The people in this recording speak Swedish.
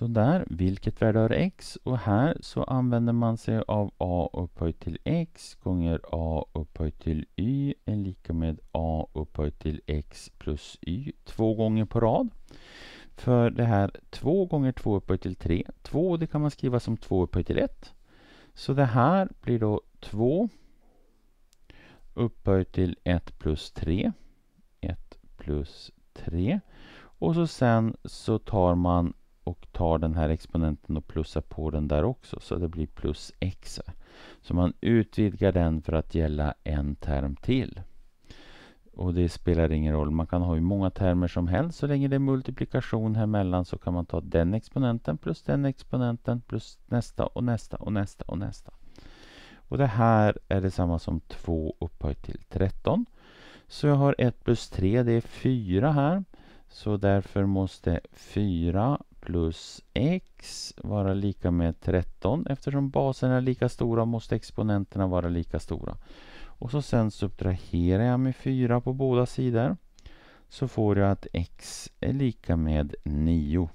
Så vilket värde har x? Och här så använder man sig av a upphöjt till x gånger a upphöjt till y är lika med a upphöjt till x plus y två gånger på rad. För det här 2 gånger 2 upphöjt till 3, 2 det kan man skriva som 2 upphöjt till 1. Så det här blir då 2 upphöjt till 1 plus 3, 1 plus 3. Och så sen så tar man och tar den här exponenten och plussar på den där också så det blir plus x. Så man utvidgar den för att gälla en term till. Och det spelar ingen roll, man kan ha hur många termer som helst. Så länge det är multiplikation här mellan så kan man ta den exponenten plus den exponenten plus nästa och nästa och nästa och nästa. Och det här är detsamma som 2 upphöjt till 13. Så jag har 1 plus 3, det är 4 här. Så därför måste 4 plus x vara lika med 13. Eftersom baserna är lika stora måste exponenterna vara lika stora. Och så sen subtraherar jag med 4 på båda sidor. Så får jag att x är lika med 9.